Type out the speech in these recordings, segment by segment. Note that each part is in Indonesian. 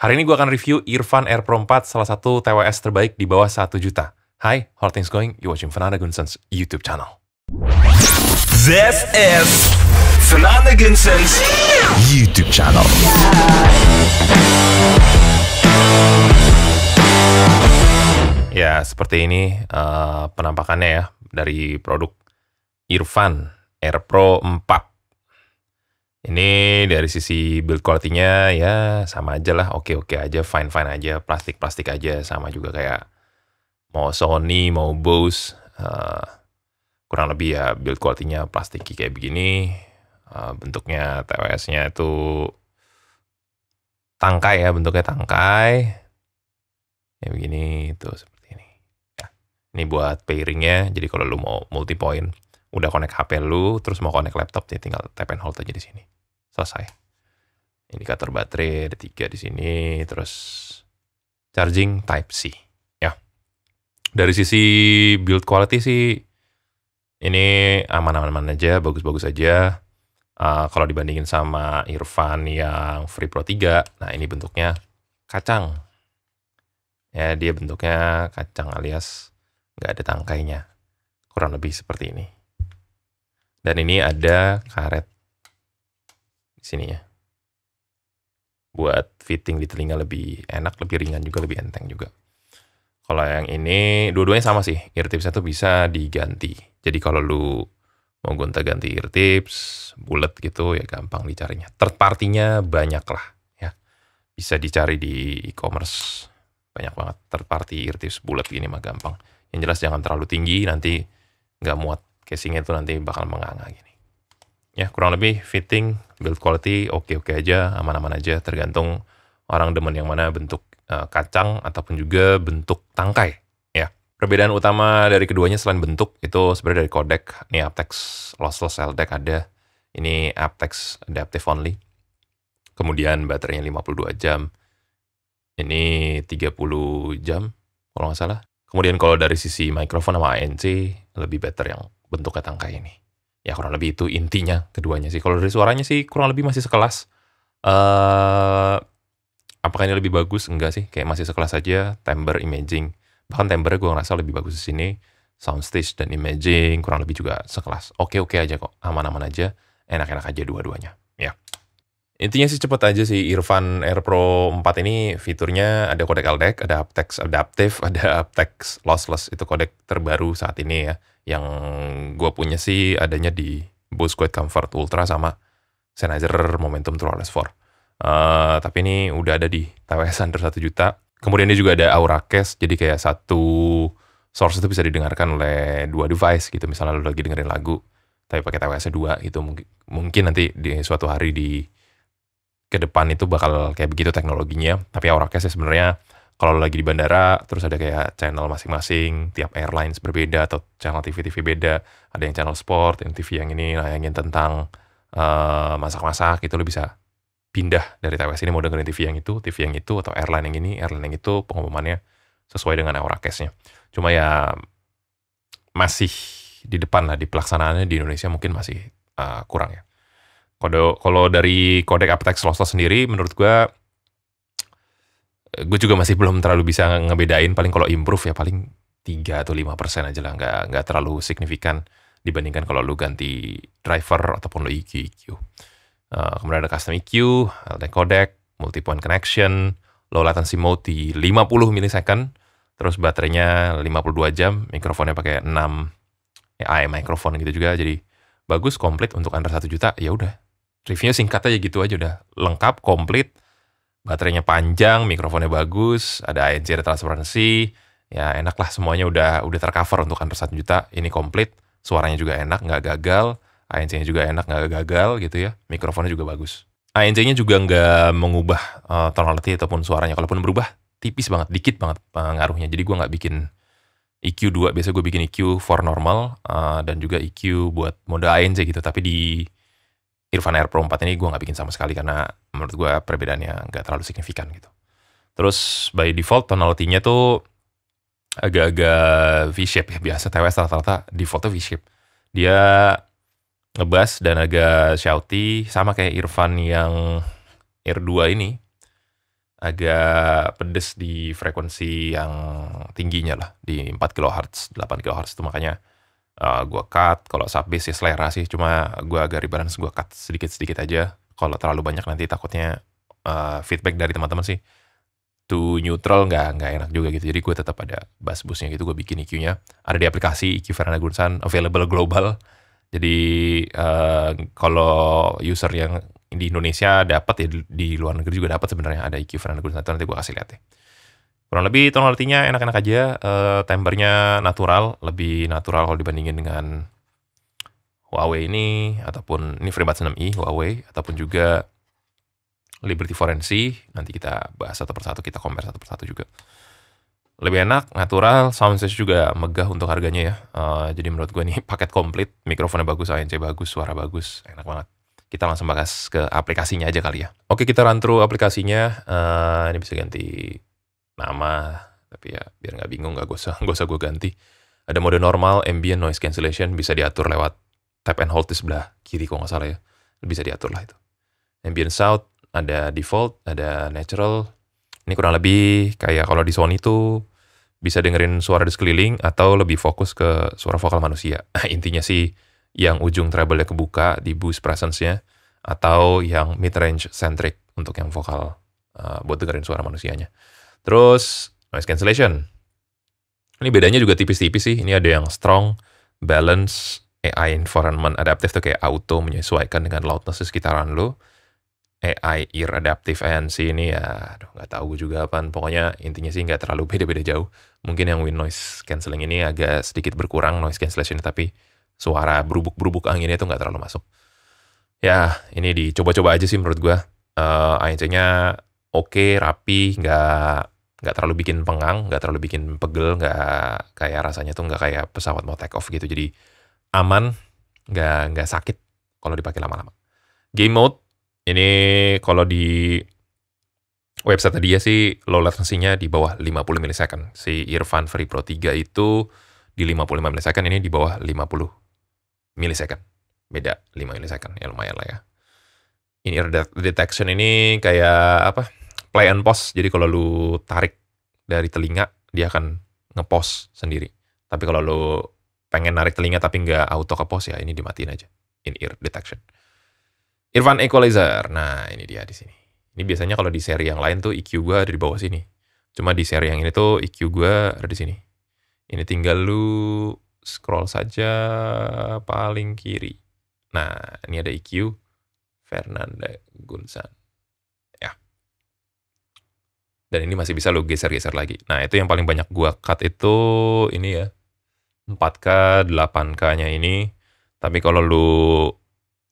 Hari ini gue akan review Irfan Air Pro 4, salah satu TWS terbaik di bawah 1 juta. Hai, how are things going? You watching Fernanda Gunson's YouTube channel. This is Fernanda Gunson's YouTube channel. Ya, seperti ini uh, penampakannya ya dari produk Irfan Air Pro 4. Ini dari sisi build quality-nya ya sama aja lah, oke-oke aja, fine-fine aja, plastik-plastik aja, sama juga kayak mau Sony, mau Bose, uh, kurang lebih ya build quality-nya plastik kayak begini, uh, bentuknya TWS-nya itu tangkai ya, bentuknya tangkai, kayak begini, itu seperti ini. Ya, ini buat pairing-nya, jadi kalau lu mau multi-point, udah connect HP lu, terus mau connect laptop, ya tinggal tap and hold aja di sini. Selesai. Indikator baterai ada tiga di sini, terus charging Type C. Ya. Dari sisi build quality sih, ini aman-aman aja, bagus-bagus aja. Uh, kalau dibandingin sama Irfan yang Free Pro 3, nah ini bentuknya kacang. Ya, dia bentuknya kacang alias nggak ada tangkainya. Kurang lebih seperti ini. Dan ini ada karet di sini ya. Buat fitting di telinga lebih enak, lebih ringan juga, lebih enteng juga. Kalau yang ini, dua-duanya sama sih. Ear tuh bisa diganti. Jadi kalau lu mau gonta-ganti ear tips, bulat gitu ya gampang dicarinya. Third partinya banyak lah ya. Bisa dicari di e-commerce banyak banget third party ear tips bulat gini mah gampang. Yang jelas jangan terlalu tinggi nanti nggak muat casingnya itu nanti bakal menganga gini. Ya kurang lebih fitting, build quality oke-oke aja, aman-aman aja tergantung orang demen yang mana bentuk eh, kacang ataupun juga bentuk tangkai ya. Perbedaan utama dari keduanya selain bentuk itu sebenarnya dari codec, ini Aptex lossless LDAC ada, ini Aptex adaptive only. Kemudian baterainya 52 jam. Ini 30 jam kalau nggak salah. Kemudian kalau dari sisi mikrofon sama ANC lebih better yang bentuk ketangka ini. Ya kurang lebih itu intinya keduanya sih. Kalau dari suaranya sih kurang lebih masih sekelas. Uh, apakah ini lebih bagus? Enggak sih, kayak masih sekelas aja timbre imaging. Bahkan timbre gue ngerasa lebih bagus di sini. Soundstage dan imaging kurang lebih juga sekelas. Oke-oke aja kok, aman-aman aja, enak-enak aja dua-duanya. Ya. Yeah. Intinya sih cepet aja sih Irfan Air Pro 4 ini fiturnya ada kodek LDAC, ada aptX adaptive, ada aptX lossless. Itu kodek terbaru saat ini ya. Yang gue punya sih adanya di Bose Quiet Comfort Ultra sama Sennheiser Momentum True Wireless 4. Uh, eh, tapi ini udah ada di TWS under 1 juta. Kemudian ini juga ada Aura Case, jadi kayak satu source itu bisa didengarkan oleh dua device gitu. Misalnya lu lagi dengerin lagu, tapi pakai TWS-nya dua gitu. Mungkin, mungkin nanti di suatu hari di ke depan itu bakal kayak begitu teknologinya. Tapi Auracast sih sebenarnya kalau lagi di bandara terus ada kayak channel masing-masing, tiap airlines berbeda atau channel TV-TV beda. Ada yang channel sport, yang TV yang ini yang nah ingin tentang uh, masak-masak itu lo bisa pindah dari TWS ini mau dengerin TV yang itu, TV yang itu atau airline yang ini, airline yang itu pengumumannya sesuai dengan Auracast-nya. Cuma ya masih di depan lah di pelaksanaannya di Indonesia mungkin masih uh, kurang ya kode kalau dari kodek Apex Lost sendiri menurut gue gue juga masih belum terlalu bisa ngebedain paling kalau improve ya paling 3 atau lima persen aja lah nggak nggak terlalu signifikan dibandingkan kalau lu ganti driver ataupun lu EQ EQ uh, kemudian ada custom EQ ada codec multi point connection low latency mode di 50 milisecond terus baterainya 52 jam mikrofonnya pakai 6 AI mikrofon microphone gitu juga jadi bagus komplit untuk under satu juta ya udah reviewnya singkat aja gitu aja udah lengkap, komplit, baterainya panjang, mikrofonnya bagus, ada ANC, ada transparansi, ya enak lah semuanya udah udah tercover untuk under 1 juta, ini komplit, suaranya juga enak, nggak gagal, ANC-nya juga enak, nggak gagal gitu ya, mikrofonnya juga bagus. ANC-nya juga nggak mengubah uh, tonality ataupun suaranya, kalaupun berubah tipis banget, dikit banget pengaruhnya, jadi gue nggak bikin EQ 2, biasa gue bikin EQ for normal uh, dan juga EQ buat mode ANC gitu, tapi di Irfan Air Pro 4 ini gue nggak bikin sama sekali karena menurut gue perbedaannya nggak terlalu signifikan gitu. Terus by default tonality-nya tuh agak-agak V-shape ya biasa TWS rata-rata defaultnya V-shape. Dia ngebass dan agak shouty sama kayak Irfan yang R2 ini agak pedes di frekuensi yang tingginya lah di 4 kHz, 8 kHz itu makanya uh, eh, gue cut. Kalau sub sih, selera sih, cuma gue agak rebalance gue cut sedikit-sedikit aja. Kalau terlalu banyak nanti takutnya uh, feedback dari teman-teman sih to neutral nggak nggak enak juga gitu jadi gue tetap ada bass busnya gitu gue bikin EQ-nya ada di aplikasi EQ Fernanda Gunsan available global jadi uh, kalau user yang di Indonesia dapat ya di luar negeri juga dapat sebenarnya ada EQ Fernanda Gunsan nanti gue kasih lihat ya kurang lebih tone artinya enak-enak aja uh, tempernya natural lebih natural kalau dibandingin dengan Huawei ini ataupun ini FreeBuds 6i Huawei ataupun juga Liberty Forensi nanti kita bahas satu persatu kita compare satu persatu juga lebih enak natural soundstage juga megah untuk harganya ya uh, jadi menurut gue ini paket komplit mikrofonnya bagus ANC bagus suara bagus enak banget kita langsung bahas ke aplikasinya aja kali ya oke kita run through aplikasinya uh, ini bisa ganti nama tapi ya biar nggak bingung nggak usah gak usah gue ganti ada mode normal ambient noise cancellation bisa diatur lewat tap and hold di sebelah kiri kok nggak salah ya bisa diatur lah itu ambient sound ada default ada natural ini kurang lebih kayak kalau di Sony itu bisa dengerin suara di sekeliling atau lebih fokus ke suara vokal manusia nah, intinya sih yang ujung treble-nya kebuka di boost presence-nya atau yang mid range centric untuk yang vokal uh, buat dengerin suara manusianya. Terus noise cancellation. Ini bedanya juga tipis-tipis sih. Ini ada yang strong, balance, AI environment adaptive tuh kayak auto menyesuaikan dengan loudness di sekitaran lo. AI ear adaptive ANC ini ya aduh nggak tahu juga apa. Pokoknya intinya sih nggak terlalu beda-beda jauh. Mungkin yang wind noise cancelling ini agak sedikit berkurang noise cancellation tapi suara berubuk-berubuk anginnya itu nggak terlalu masuk. Ya, ini dicoba-coba aja sih menurut gue Uh, ANC-nya oke okay, rapi nggak nggak terlalu bikin pengang nggak terlalu bikin pegel nggak kayak rasanya tuh nggak kayak pesawat mau take off gitu jadi aman nggak nggak sakit kalau dipakai lama-lama game mode ini kalau di website tadi ya sih low latency-nya di bawah 50 milisecond. Si Irfan Free Pro 3 itu di 55 milisecond, ini di bawah 50 milisecond. Beda 5 milisecond, ya lumayan lah ya. ini ear detection ini kayak apa? play and pause. Jadi kalau lu tarik dari telinga, dia akan nge ngepost sendiri. Tapi kalau lu pengen narik telinga tapi nggak auto ke pause ya ini dimatiin aja. In ear detection. Irfan Equalizer. Nah, ini dia di sini. Ini biasanya kalau di seri yang lain tuh EQ gua ada di bawah sini. Cuma di seri yang ini tuh EQ gua ada di sini. Ini tinggal lu scroll saja paling kiri. Nah, ini ada EQ Fernanda Gunsan dan ini masih bisa lo geser-geser lagi. Nah itu yang paling banyak gua cut itu ini ya 4K, 8K-nya ini. Tapi kalau lu uh,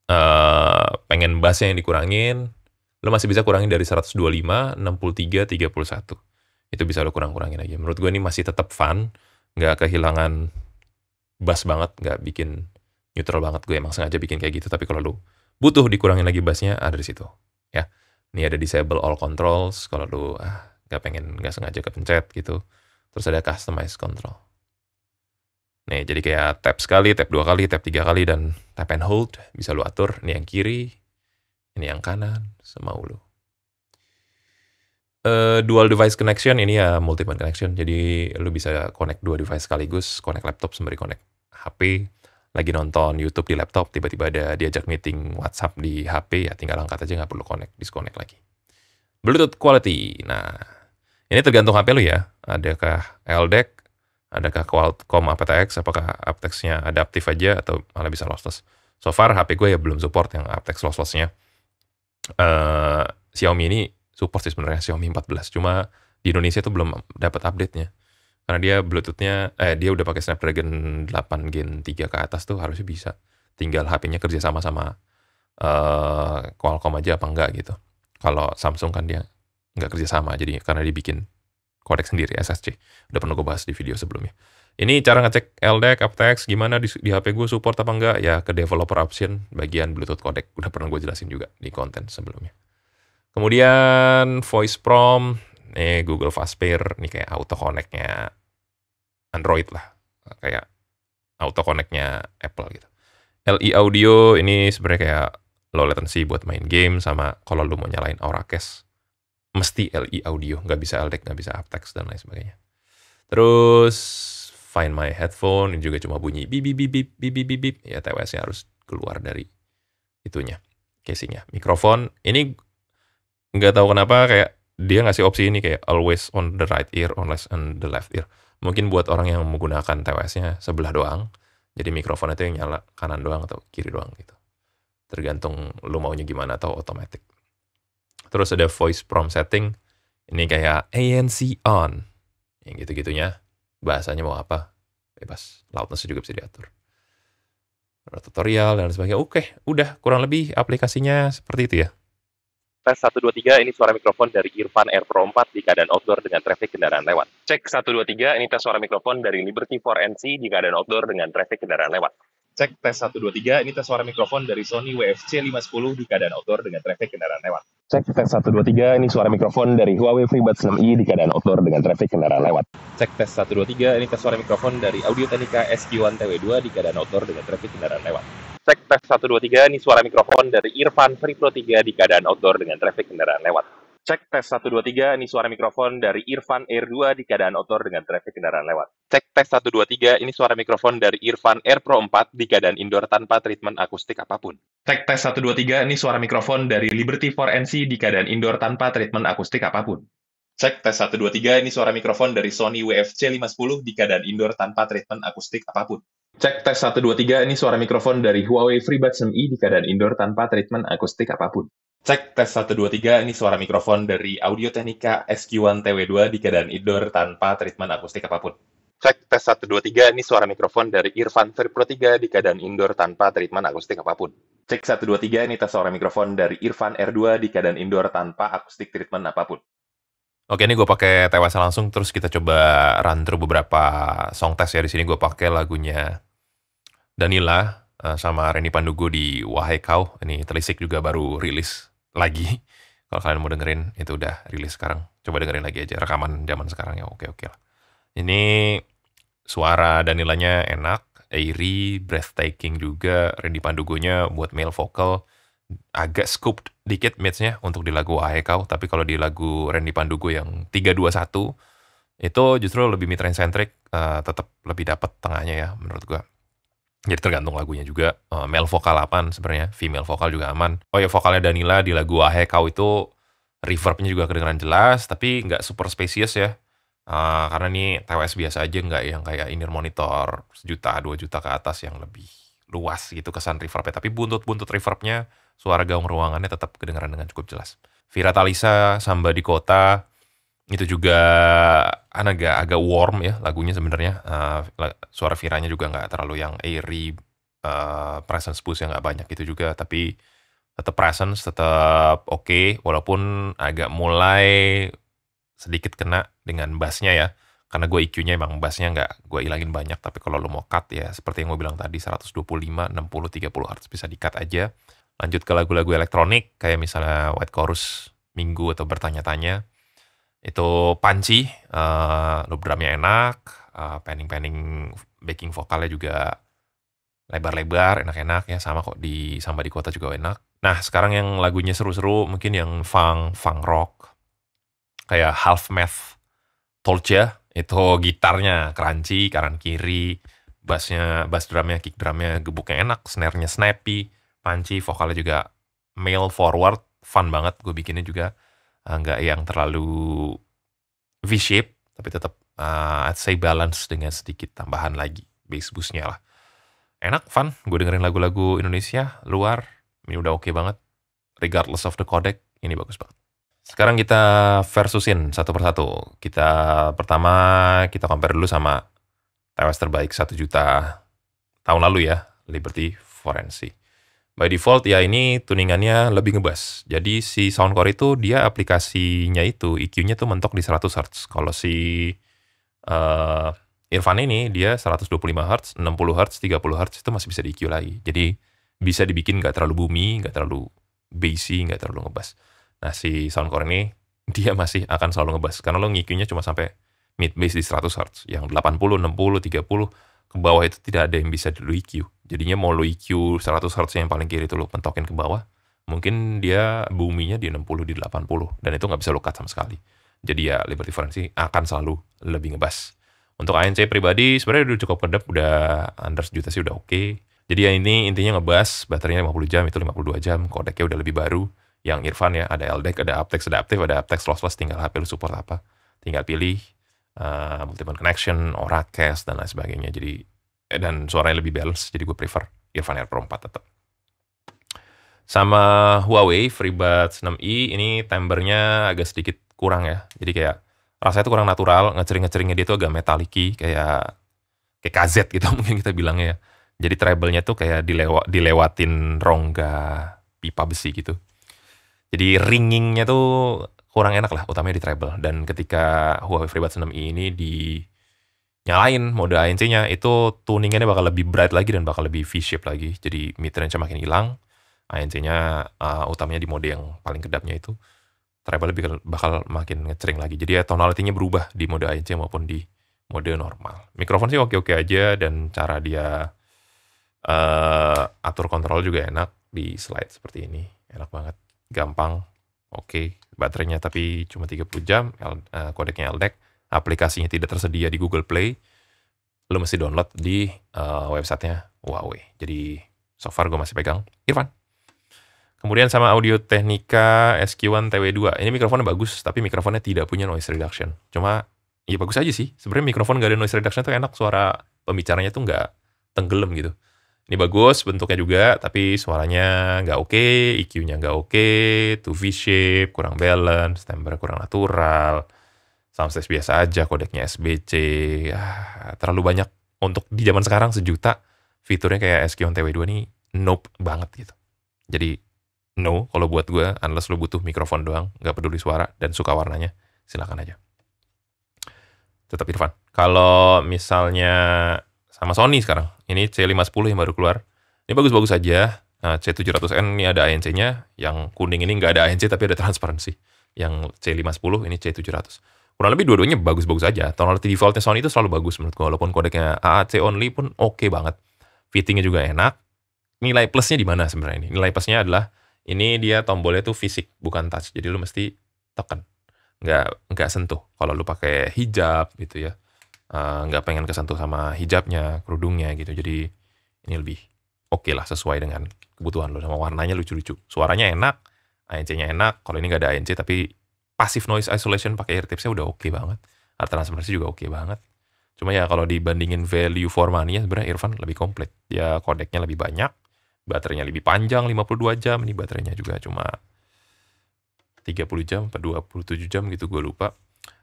eh, pengen bassnya yang dikurangin, lu masih bisa kurangin dari 125, 63, 31. Itu bisa lu kurang-kurangin aja. Menurut gua ini masih tetap fun, nggak kehilangan bass banget, nggak bikin neutral banget. Gue emang sengaja bikin kayak gitu, tapi kalau lu butuh dikurangin lagi bassnya, ada di situ. Ya, ini ada disable all controls, kalau lu ah, nggak pengen nggak sengaja kepencet gitu terus ada customize control nih jadi kayak tap sekali tap dua kali tap tiga kali dan tap and hold bisa lu atur ini yang kiri ini yang kanan semau lu uh, dual device connection ini ya multiple connection jadi lu bisa connect dua device sekaligus connect laptop sembari connect HP lagi nonton YouTube di laptop tiba-tiba ada diajak meeting WhatsApp di HP ya tinggal angkat aja nggak perlu connect disconnect lagi Bluetooth quality nah ini tergantung HP lu ya. Adakah LDAC, e adakah Qualcomm aptX, apakah aptX-nya adaptif aja atau malah bisa lossless. So far HP gue ya belum support yang aptX lossless-nya. Uh, Xiaomi ini support sih sebenarnya Xiaomi 14, cuma di Indonesia itu belum dapat update-nya. Karena dia Bluetooth-nya, eh dia udah pakai Snapdragon 8 Gen 3 ke atas tuh harusnya bisa. Tinggal HP-nya kerja sama sama uh, Qualcomm aja apa enggak gitu. Kalau Samsung kan dia nggak kerja sama jadi karena dibikin kodek sendiri SSC. Udah pernah gue bahas di video sebelumnya. Ini cara ngecek LDAC, e aptX, gimana di, di HP gue support apa enggak? Ya ke developer option bagian Bluetooth codec. Udah pernah gue jelasin juga di konten sebelumnya. Kemudian voice prompt, nih Google Fastpair, nih kayak auto connectnya Android lah. Kayak auto connectnya Apple gitu. LE Audio ini sebenarnya kayak low latency buat main game sama kalau lu mau nyalain Aura Cache mesti LI audio, nggak bisa LDAC, e nggak bisa aptx dan lain sebagainya. Terus find my headphone ini juga cuma bunyi bip bip bip bip bip bip bip ya TWS-nya harus keluar dari itunya casingnya. Mikrofon ini nggak tahu kenapa kayak dia ngasih opsi ini kayak always on the right ear, always on the left ear. Mungkin buat orang yang menggunakan TWS-nya sebelah doang, jadi mikrofon itu yang nyala kanan doang atau kiri doang gitu. Tergantung lu maunya gimana atau otomatis. Terus ada voice prompt setting. Ini kayak ANC on. Yang gitu-gitunya. Bahasanya mau apa? Bebas. Loudness juga bisa diatur. Tutorial dan sebagainya. Oke, udah. Kurang lebih aplikasinya seperti itu ya. Tes 123, ini suara mikrofon dari Irfan Air Pro 4 di keadaan outdoor dengan traffic kendaraan lewat. Cek 123, ini tes suara mikrofon dari Liberty 4NC di keadaan outdoor dengan traffic kendaraan lewat. Cek tes 123, ini tes suara mikrofon dari Sony WFC 510 di keadaan outdoor dengan traffic kendaraan lewat. Cek tes 1, 2, 3, ini suara mikrofon dari Huawei FreeBuds 6i di keadaan outdoor dengan traffic kendaraan lewat. Cek tes 1, 2, 3, ini tes suara mikrofon dari Audio Technica SQ1 TW2 di keadaan outdoor dengan traffic kendaraan lewat. Cek tes 1, 2, 3, ini suara mikrofon dari Irfan Free Pro 3 di keadaan outdoor dengan traffic kendaraan lewat. Cek tes 1, 2, 3, ini suara mikrofon dari Irfan Air 2 di keadaan outdoor dengan traffic kendaraan lewat. Cek tes 1, 2, 3, ini suara mikrofon dari Irfan Air Pro 4 di keadaan indoor tanpa treatment akustik apapun. Cek tes 1, 2, 3, ini suara mikrofon dari Liberty 4NC di keadaan indoor tanpa treatment akustik apapun. Cek tes 1, 2, 3, ini suara mikrofon dari Sony WFC 510 di keadaan indoor tanpa treatment akustik apapun. Cek tes 1, 2, 3, ini suara mikrofon dari Huawei FreeBuds 2i di keadaan indoor tanpa treatment akustik apapun. Cek tes 1, 2, 3, ini suara mikrofon dari Audio Technica SQ1 TW2 di keadaan indoor tanpa treatment akustik apapun. Cek tes 1, 2, 3, ini suara mikrofon dari Irfan Pro 3 di keadaan indoor tanpa treatment akustik apapun. Cek 1, 2, 3, ini tes suara mikrofon dari Irfan R2 di keadaan indoor tanpa akustik treatment apapun. Oke, ini gue pakai tewasa langsung, terus kita coba run through beberapa song test ya. Di sini gue pakai lagunya Danila, Eh, sama Randy Pandugo di Wahai Kau. Ini Telisik juga baru rilis lagi. Kalau kalian mau dengerin, itu udah rilis sekarang. Coba dengerin lagi aja rekaman zaman sekarang ya oke-oke lah. Ini suara dan nilainya enak, airy, breathtaking juga. Randy Pandugonya buat male vocal agak scooped dikit match-nya untuk di lagu Wahai Kau, tapi kalau di lagu Randy Pandugo yang 321 itu justru lebih mid range centric uh, tetap lebih dapet tengahnya ya menurut gua. Jadi tergantung lagunya juga. Uh, male vokal apaan sebenarnya, female vokal juga aman. Oh ya vokalnya Danila di lagu Ahe Kau itu reverbnya juga kedengaran jelas, tapi nggak super spesies ya. Uh, karena ini TWS biasa aja nggak yang kayak inner monitor sejuta dua juta ke atas yang lebih luas gitu kesan reverbnya tapi buntut-buntut reverbnya suara gaung ruangannya tetap kedengaran dengan cukup jelas Vira Samba di Kota itu juga kan agak agak warm ya lagunya sebenarnya uh, suara Viranya juga nggak terlalu yang airy uh, presence boost yang nggak banyak itu juga tapi tetap presence tetap oke okay, walaupun agak mulai sedikit kena dengan bassnya ya karena gue EQ-nya emang bassnya nggak gue ilangin banyak tapi kalau lo mau cut ya seperti yang gue bilang tadi 125 60 30 hertz bisa di cut aja lanjut ke lagu-lagu elektronik kayak misalnya White Chorus Minggu atau bertanya-tanya itu panci uh, eh, loop drumnya enak uh, eh, panning panning backing vokalnya juga lebar-lebar enak-enak ya sama kok di sama di kota juga enak nah sekarang yang lagunya seru-seru mungkin yang funk funk rock kayak half math Tolce itu gitarnya crunchy kanan kiri bassnya bass drumnya kick drumnya gebuknya enak snare snappy panci vokalnya juga male forward fun banget gue bikinnya juga Ah, nggak yang terlalu V-shape, tapi tetap uh, I'd say balance dengan sedikit tambahan lagi bass boostnya lah. Enak, fun. Gue dengerin lagu-lagu Indonesia, luar. Ini udah oke okay banget. Regardless of the codec, ini bagus banget. Sekarang kita versusin satu persatu. Kita pertama kita compare dulu sama tewas terbaik satu juta tahun lalu ya, Liberty Forensi by default ya ini tuningannya lebih ngebas. Jadi si Soundcore itu dia aplikasinya itu EQ-nya tuh mentok di 100 Hz. Kalau si uh, Irfan ini dia 125 Hz, 60 Hz, 30 Hz itu masih bisa di EQ lagi. Jadi bisa dibikin nggak terlalu bumi, nggak terlalu bassy, nggak terlalu ngebas. Nah si Soundcore ini dia masih akan selalu ngebas karena lo EQ-nya cuma sampai mid bass di 100 Hz. Yang 80, 60, 30 ke bawah itu tidak ada yang bisa lu IQ. Jadinya mau lu IQ 100 Hz yang paling kiri itu lu pentokin ke bawah, mungkin dia buminya di 60 di 80 dan itu nggak bisa lu cut sama sekali. Jadi ya Liberty Frequency akan selalu lebih ngebas. Untuk ANC pribadi sebenarnya udah cukup kedap, udah under sejuta sih udah oke. Okay. Jadi ya ini intinya ngebas, baterainya 50 jam, itu 52 jam, kodeknya udah lebih baru. Yang Irfan ya, ada LDEC, ada Aptex adaptif, ada Aptex lossless, tinggal HP lu support apa. Tinggal pilih, uh, eh, multiple connection, ora cash dan lain sebagainya. Jadi eh, dan suaranya lebih balance, jadi gue prefer Irfan Air Pro 4 tetap. Sama Huawei FreeBuds 6i ini timbernya agak sedikit kurang ya. Jadi kayak rasanya itu kurang natural, ngecering-ngeceringnya dia tuh agak metaliki kayak kayak KZ gitu mungkin kita bilangnya ya. Jadi treble-nya tuh kayak dilewa, dilewatin rongga pipa besi gitu. Jadi ringingnya tuh kurang enak lah, utamanya di treble. Dan ketika Huawei FreeBuds 6i ini di nyalain mode ANC-nya, itu tuningannya bakal lebih bright lagi dan bakal lebih V-shape lagi. Jadi mid-range makin hilang, ANC-nya uh, utamanya di mode yang paling kedapnya itu treble lebih bakal makin ngecering lagi. Jadi ya tonality-nya berubah di mode ANC maupun di mode normal. Mikrofon sih oke-oke aja dan cara dia uh, atur kontrol juga enak di slide seperti ini. Enak banget, gampang, oke. Okay baterainya tapi cuma 30 jam, L, uh, kodeknya LDAC, e aplikasinya tidak tersedia di Google Play, lo mesti download di uh, websitenya Huawei. Jadi so far gue masih pegang Irfan. Kemudian sama Audio Technica SQ1 TW2. Ini mikrofonnya bagus, tapi mikrofonnya tidak punya noise reduction. Cuma ya bagus aja sih. Sebenarnya mikrofon gak ada noise reduction tuh enak, suara pembicaranya tuh nggak tenggelam gitu. Ini bagus bentuknya juga, tapi suaranya nggak oke, okay, EQ-nya nggak oke, okay, 2V shape, kurang balance, timbre kurang natural, soundstage biasa aja, kodeknya SBC, ya, ah, terlalu banyak untuk di zaman sekarang sejuta fiturnya kayak SQ on TW2 ini nope banget gitu. Jadi no kalau buat gue, unless lo butuh mikrofon doang, nggak peduli suara dan suka warnanya, silakan aja. Tetap Irfan. Kalau misalnya sama Sony sekarang, ini C510 yang baru keluar. Ini bagus-bagus aja. Nah, C700N ini ada ANC-nya. Yang kuning ini nggak ada ANC tapi ada transparansi. Yang C510 ini C700. Kurang lebih dua-duanya bagus-bagus aja. Tonality defaultnya Sony itu selalu bagus menurut gue. Walaupun kodeknya AAC only pun oke okay banget. Fittingnya juga enak. Nilai plusnya di mana sebenarnya ini? Nilai plusnya adalah ini dia tombolnya tuh fisik bukan touch. Jadi lu mesti tekan. Nggak nggak sentuh. Kalau lu pakai hijab gitu ya Eh, nggak uh, pengen kesentuh sama hijabnya, kerudungnya gitu. Jadi ini lebih oke okay lah sesuai dengan kebutuhan lo sama warnanya lucu-lucu. Suaranya enak, ANC-nya enak. Kalau ini nggak ada ANC tapi passive noise isolation pakai ear tipsnya udah oke okay banget. Alat transparansi juga oke okay banget. Cuma ya kalau dibandingin value for money ya sebenarnya Irfan lebih komplit. Ya kodeknya lebih banyak, baterainya lebih panjang 52 jam, ini baterainya juga cuma 30 jam atau 27 jam gitu gue lupa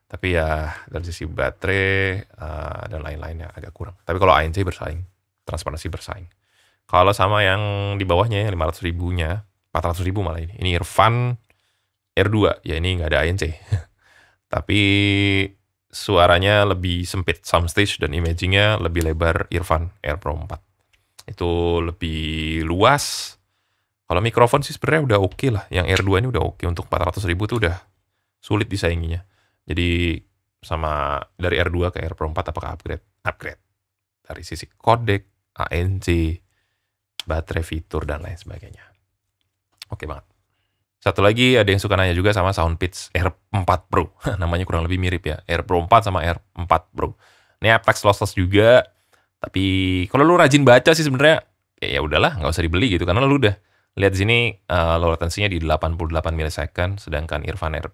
tapi ya dari sisi baterai uh, dan lain-lainnya agak kurang. Tapi kalau ANC bersaing, transparansi bersaing. Kalau sama yang di bawahnya yang 500 ribunya, 400 ribu malah ini. Ini Irfan R2, ya ini nggak ada ANC. Tapi suaranya lebih sempit stage dan imagingnya lebih lebar Irfan Air Pro 4. Itu lebih luas. Kalau mikrofon sih sebenarnya udah oke okay lah. Yang R2 ini udah oke okay. untuk 400 ribu tuh udah sulit disainginya jadi sama dari R2 ke R4 apakah upgrade? Upgrade. Dari sisi codec, ANC, baterai fitur, dan lain sebagainya. Oke banget. Satu lagi ada yang suka nanya juga sama sound pitch R4 Pro. Namanya kurang lebih mirip ya. R Pro 4 sama R4 Pro. Ini Apex lossless juga. Tapi kalau lu rajin baca sih sebenarnya ya, ya udahlah nggak usah dibeli gitu karena lu udah lihat di sini uh, low latency-nya di 88 millisecond sedangkan Irfan R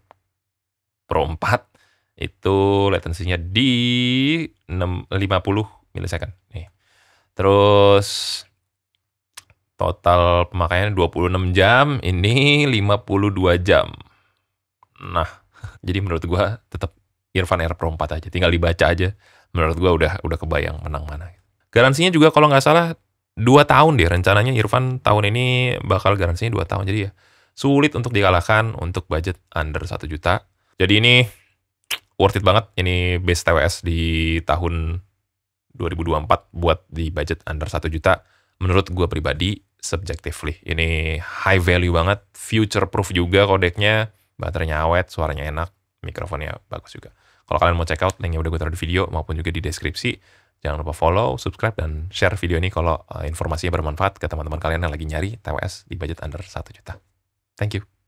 Pro 4 itu latensinya di 6, 50 milisecond. Nih. Terus total puluh 26 jam, ini 52 jam. Nah, jadi menurut gua tetap Irfan Air Pro 4 aja, tinggal dibaca aja. Menurut gua udah udah kebayang menang mana. Garansinya juga kalau nggak salah dua tahun deh rencananya Irfan tahun ini bakal garansinya dua tahun. Jadi ya sulit untuk dikalahkan untuk budget under satu juta. Jadi ini worth it banget ini base TWS di tahun 2024 buat di budget under 1 juta menurut gue pribadi subjectively ini high value banget future proof juga kodeknya baterainya awet suaranya enak mikrofonnya bagus juga kalau kalian mau check out linknya udah gue taruh di video maupun juga di deskripsi jangan lupa follow subscribe dan share video ini kalau eh, informasinya bermanfaat ke teman-teman kalian yang lagi nyari TWS di budget under 1 juta thank you